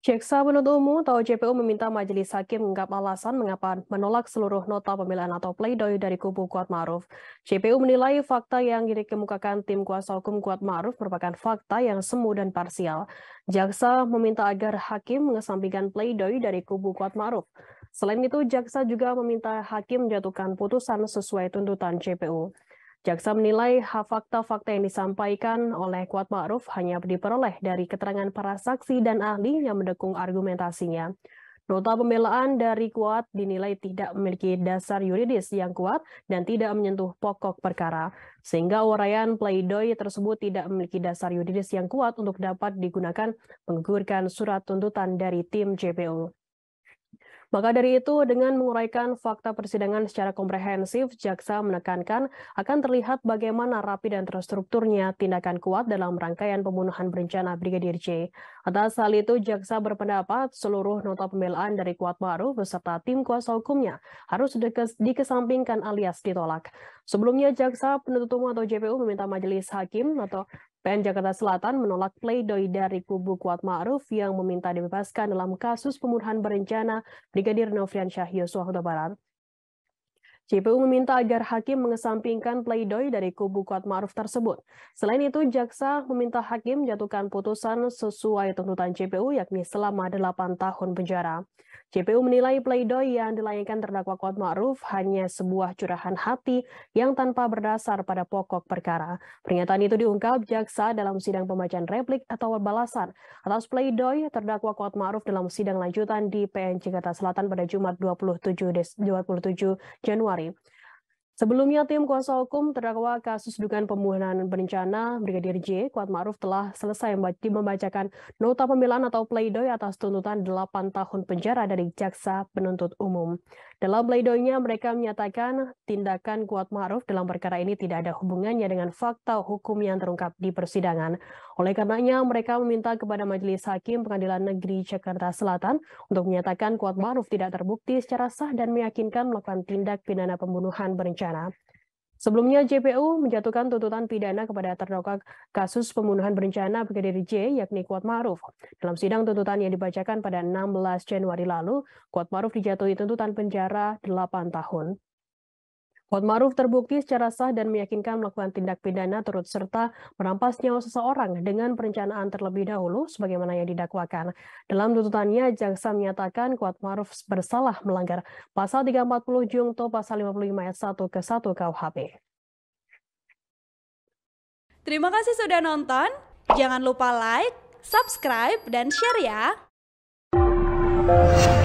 Jaksa penuntut umum atau JPU meminta majelis hakim menganggap alasan mengapa menolak seluruh nota pemilihan atau pleidoy dari kubu Kuat Maruf. JPU menilai fakta yang dikemukakan tim kuasa hukum Kuat Maruf merupakan fakta yang semu dan parsial. Jaksa meminta agar hakim mengesampingkan pleidoy dari kubu Kuat Maruf. Selain itu, jaksa juga meminta hakim menjatuhkan putusan sesuai tuntutan JPU. Jaksa menilai hak fakta-fakta yang disampaikan oleh Kuat Ma'ruf hanya diperoleh dari keterangan para saksi dan ahli yang mendukung argumentasinya. Nota pembelaan dari Kuat dinilai tidak memiliki dasar yuridis yang kuat dan tidak menyentuh pokok perkara, sehingga uraian pleidoy tersebut tidak memiliki dasar yuridis yang kuat untuk dapat digunakan menggugurkan surat tuntutan dari tim JPU. Maka dari itu, dengan menguraikan fakta persidangan secara komprehensif, jaksa menekankan akan terlihat bagaimana rapi dan terstrukturnya tindakan kuat dalam rangkaian pembunuhan berencana Brigadir J. Atas hal itu, jaksa berpendapat seluruh nota pembelaan dari Kuat Baru beserta tim kuasa hukumnya harus dikesampingkan alias ditolak. Sebelumnya, jaksa penuntut umum atau JPU meminta majelis hakim atau PN Jakarta Selatan menolak pledoi dari kubu Kuat Ma'ruf yang meminta dibebaskan dalam kasus pembunuhan berencana Brigadir Nofrian Syah Yosua Huta Barat JPU meminta agar hakim mengesampingkan pleidoy dari kubu Kuat Ma'ruf tersebut. Selain itu, jaksa meminta hakim jatuhkan putusan sesuai tuntutan JPU yakni selama 8 tahun penjara. JPU menilai pleidoy yang dilayangkan terdakwa Kuat Ma'ruf hanya sebuah curahan hati yang tanpa berdasar pada pokok perkara. Pernyataan itu diungkap jaksa dalam sidang pembacaan replik atau balasan atas pleidoy terdakwa Kuat Ma'ruf dalam sidang lanjutan di PN Jakarta Selatan pada Jumat 27 Januari body Sebelumnya, tim kuasa hukum terdakwa kasus dugaan pembunuhan berencana Brigadir J, Kuat Ma'ruf telah selesai membacakan nota pembelaan atau pleidoy atas tuntutan 8 tahun penjara dari jaksa penuntut umum. Dalam pleidoynya, mereka menyatakan tindakan Kuat Ma'ruf dalam perkara ini tidak ada hubungannya dengan fakta hukum yang terungkap di persidangan. Oleh karenanya, mereka meminta kepada Majelis Hakim Pengadilan Negeri Jakarta Selatan untuk menyatakan Kuat Ma'ruf tidak terbukti secara sah dan meyakinkan melakukan tindak pidana pembunuhan berencana Pidana. Sebelumnya, JPU menjatuhkan tuntutan pidana kepada terdakwa kasus pembunuhan berencana Brigadir J, yakni Kuat Maruf. Dalam sidang tuntutan yang dibacakan pada 16 Januari lalu, Kuat Maruf dijatuhi tuntutan penjara 8 tahun. Kuat Maruf terbukti secara sah dan meyakinkan melakukan tindak pidana turut serta merampas nyawa seseorang dengan perencanaan terlebih dahulu sebagaimana yang didakwakan. Dalam tuntutannya, jaksa menyatakan Kuat Maruf bersalah melanggar pasal 340 Jungto pasal 55 ayat 1 ke 1 KUHP. Terima kasih sudah nonton. Jangan lupa like, subscribe, dan share ya.